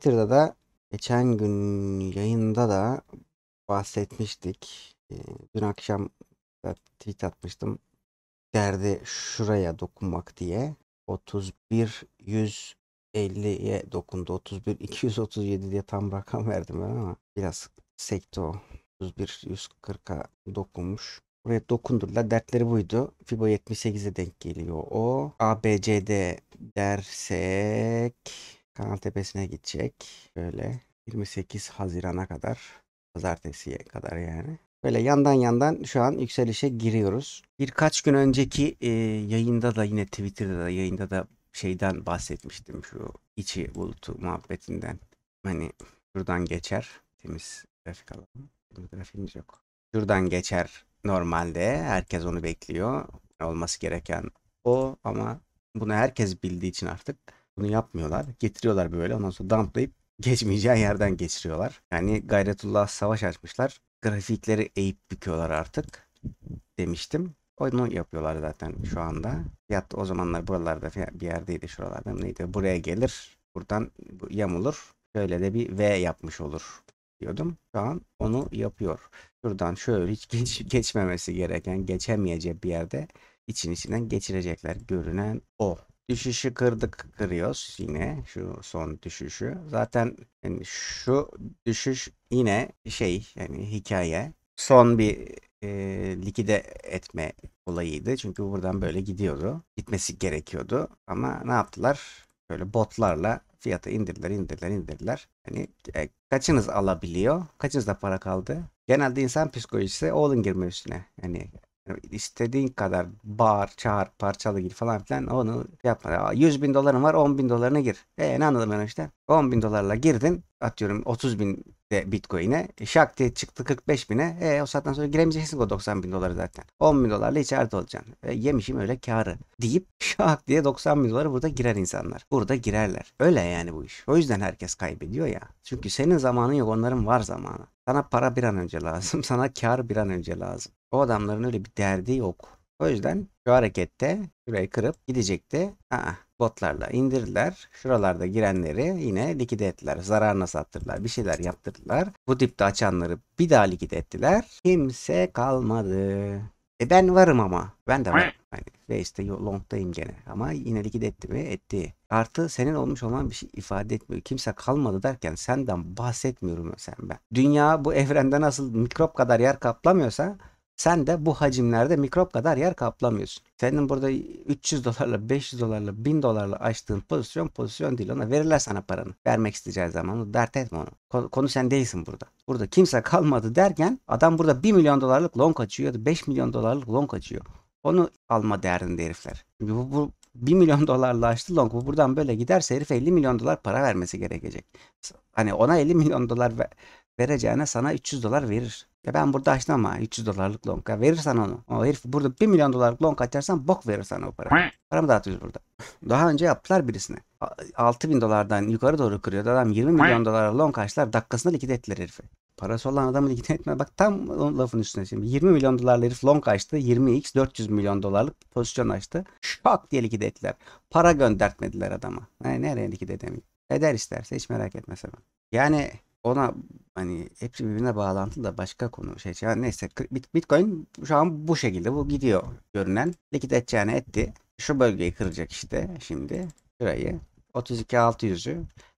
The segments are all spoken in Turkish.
Twitter'da da geçen gün yayında da bahsetmiştik. Ee, dün akşam da tweet atmıştım. Derdi şuraya dokunmak diye. 31 100 dokundu. 31 237 diye tam rakam verdim ben ama biraz sekti o. 31 140'a dokunmuş. Buraya dokundurlar. Dertleri buydu. Fibo 78'e denk geliyor o. ABCD dersek Kanal Tepesi'ne gidecek. Böyle 28 Haziran'a kadar. Pazartesiye kadar yani. Böyle yandan yandan şu an yükselişe giriyoruz. Birkaç gün önceki e, yayında da yine Twitter'da da yayında da şeyden bahsetmiştim şu içi bulutu muhabbetinden. Hani şuradan geçer. Temiz grafik alalım. Temiz grafiğimiz yok. Şuradan geçer normalde. Herkes onu bekliyor. Olması gereken o ama bunu herkes bildiği için artık bunu yapmıyorlar. Getiriyorlar böyle. Ondan sonra dumplayıp geçmeyeceği yerden geçiriyorlar. Yani Gayretullah savaş açmışlar. Grafikleri eğip büküyorlar artık demiştim. Onu yapıyorlar zaten şu anda. Fiyat o zamanlar buralarda bir yerdeydi şuralarda neydi. Buraya gelir. Buradan yamulur. Şöyle de bir V yapmış olur diyordum. Şu an onu yapıyor. Şuradan şöyle hiç geç, geçmemesi gereken, geçemeyecek bir yerde için içinden geçirecekler. Görünen o. Düşüşü kırdık kırıyoruz yine şu son düşüşü. Zaten yani şu düşüş yine şey yani hikaye. Son bir e, likide etme olayıydı. Çünkü buradan böyle gidiyordu. Gitmesi gerekiyordu. Ama ne yaptılar? Böyle botlarla fiyatı indirdiler, indirdiler, indirdiler. Hani e, kaçınız alabiliyor? Kaçınızda para kaldı? Genelde insan psikolojisi oğlun girme üstüne. Yani istediğin kadar bağır, çağır, parçalı gir falan filan onu yapma. 100 bin doların var 10 bin dolarına gir. E ne ben işte? 10 bin dolarla girdin atıyorum 30 bin de Bitcoin'e e, şak diye çıktı 45 bine. E o saatten sonra giremeyeceksin o 90 bin doları zaten. 10 bin dolarla içeride olacaksın. E, yemişim öyle karı deyip şak diye 90 bin doları burada girer insanlar. Burada girerler. Öyle yani bu iş. O yüzden herkes kaybediyor ya. Çünkü senin zamanın yok onların var zamanı. Sana para bir an önce lazım. Sana kar bir an önce lazım. O adamların öyle bir derdi yok. O yüzden şu harekette şurayı kırıp gidecekti. Aa, botlarla indirdiler. Şuralarda girenleri yine likide ettiler. Zararına sattılar. Bir şeyler yaptırdılar. Bu dipte açanları bir daha likide ettiler. Kimse kalmadı. E ben varım ama. Ben de varım. Hani Reis'te long'dayım gene. Ama yine likit etti mi? Etti. Artı senin olmuş olan bir şey ifade etmiyor. Kimse kalmadı derken senden bahsetmiyorum sen ben. Dünya bu evrende nasıl mikrop kadar yer kaplamıyorsa sen de bu hacimlerde mikrop kadar yer kaplamıyorsun. Senin burada 300 dolarla, 500 dolarla, 1000 dolarla açtığın pozisyon pozisyon değil. Ona verirler sana paranı. Vermek isteyeceğin zaman dert etme onu. Konu sen değilsin burada. Burada kimse kalmadı derken adam burada 1 milyon dolarlık long açıyor ya da 5 milyon dolarlık long açıyor. Onu alma değerinde herifler. Çünkü bu, bu 1 milyon dolarla açtı long. Bu buradan böyle giderse herif 50 milyon dolar para vermesi gerekecek. Hani ona 50 milyon dolar ver, vereceğine sana 300 dolar verir. Ya ben burada açtım ama 300 dolarlık long. Ya verirsen onu. O herif burada 1 milyon dolarlık long açarsan bok verirsen o para. Paramı dağıtıyoruz burada. Daha önce yaptılar birisine. 6 bin dolardan yukarı doğru kırıyor Adam 20 milyon dolara long açtılar. Dakikasında likit ettiler herifi. Parası olan adamı likit etme. Bak tam onun lafın üstüne şimdi. 20 milyon dolarla herif long açtı. 20x 400 milyon dolarlık pozisyon açtı. Şak diye likit ettiler. Para göndertmediler adama. Yani nereye likit edemiyor. Eder isterse hiç merak etme sen. Yani ona hani hepsi birbirine bağlantılı da başka konu şey. şey. Yani neyse Bitcoin şu an bu şekilde bu gidiyor görünen. Likit edeceğini etti. Şu bölgeyi kıracak işte şimdi. Şurayı. 32.600'ü.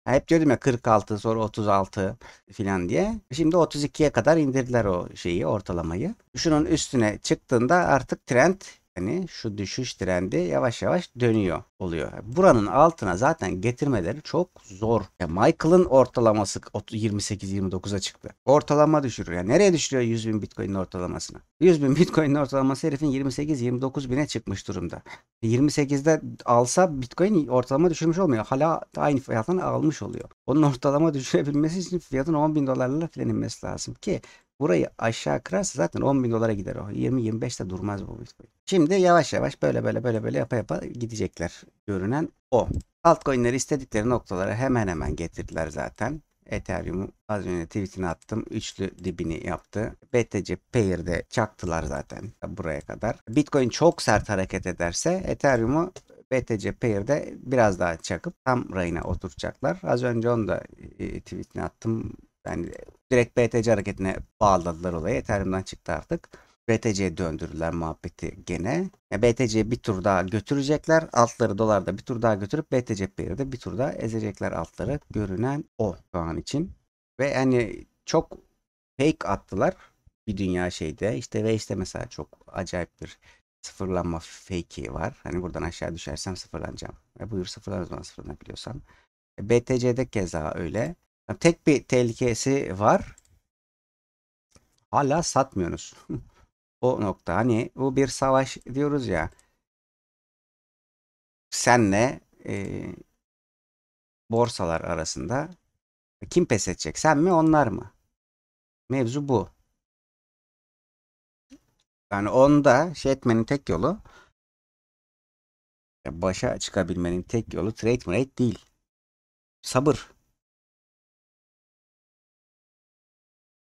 Yani hep diyordum ya 46 sonra 36 filan diye. Şimdi 32'ye kadar indirdiler o şeyi ortalamayı. Şunun üstüne çıktığında artık trend yani şu düşüş trendi yavaş yavaş dönüyor oluyor. Buranın altına zaten getirmeleri çok zor. Yani Michael'ın ortalaması 28-29'a çıktı. Ortalama düşürüyor. Yani nereye düşürüyor 100 bin Bitcoin'in ortalamasını? 100 bin Bitcoin'in ortalaması herifin 28-29 bine çıkmış durumda. 28'de alsa Bitcoin ortalama düşürmüş olmuyor. Hala aynı fiyatını almış oluyor. Onun ortalama düşürebilmesi için fiyatın 10 bin dolarla filan inmesi lazım ki Burayı aşağı kırarsa zaten 10 bin dolara gider o. 20-25'te durmaz bu Bitcoin. Şey. Şimdi yavaş yavaş böyle böyle böyle böyle yapa yapa gidecekler. Görünen o. Altcoin'leri istedikleri noktalara hemen hemen getirdiler zaten. Ethereum'u az önce tweetini attım. Üçlü dibini yaptı. BTC Pair'de çaktılar zaten buraya kadar. Bitcoin çok sert hareket ederse Ethereum'u BTC Pair'de biraz daha çakıp tam rayına oturacaklar. Az önce onu da e, tweetini attım. Yani direkt BTC hareketine bağladılar olayı. Ethereum'dan çıktı artık. BTC'ye döndürdüler muhabbeti gene. Yani BTC'yi bir tur daha götürecekler. Altları dolarda bir tur daha götürüp BTC pair'de bir tur daha ezecekler altları. Görünen o şu an için. Ve yani çok fake attılar bir dünya şeyde. İşte ve işte mesela çok acayip bir sıfırlanma fake'i var. Hani buradan aşağı düşersem sıfırlanacağım. E buyur sıfırlanır o zaman sıfırlanabiliyorsan. E BTC'de keza öyle. Yani tek bir tehlikesi var. Hala satmıyorsunuz. o nokta. Hani bu bir savaş diyoruz ya. Senle e, borsalar arasında kim pes edecek? Sen mi onlar mı? Mevzu bu. Yani onda şey etmenin tek yolu başa çıkabilmenin tek yolu trade rate değil. Sabır.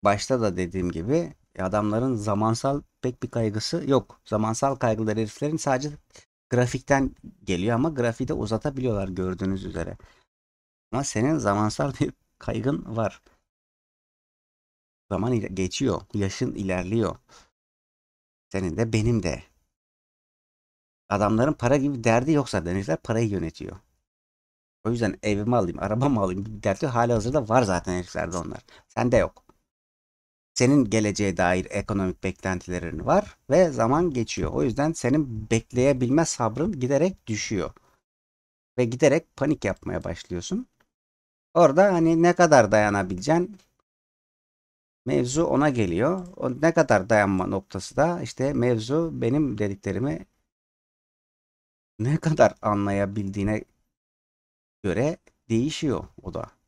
başta da dediğim gibi adamların zamansal pek bir kaygısı yok. Zamansal kaygıları heriflerin sadece grafikten geliyor ama grafiği de uzatabiliyorlar gördüğünüz üzere. Ama senin zamansal bir kaygın var. Zaman geçiyor. Yaşın ilerliyor. Senin de benim de. Adamların para gibi derdi yoksa denizler parayı yönetiyor. O yüzden evimi alayım, arabamı alayım bir derdi hali hazırda var zaten heriflerde onlar. Sende yok senin geleceğe dair ekonomik beklentilerin var ve zaman geçiyor. O yüzden senin bekleyebilme sabrın giderek düşüyor. Ve giderek panik yapmaya başlıyorsun. Orada hani ne kadar dayanabileceğin mevzu ona geliyor. O ne kadar dayanma noktası da işte mevzu benim dediklerimi ne kadar anlayabildiğine göre değişiyor o da.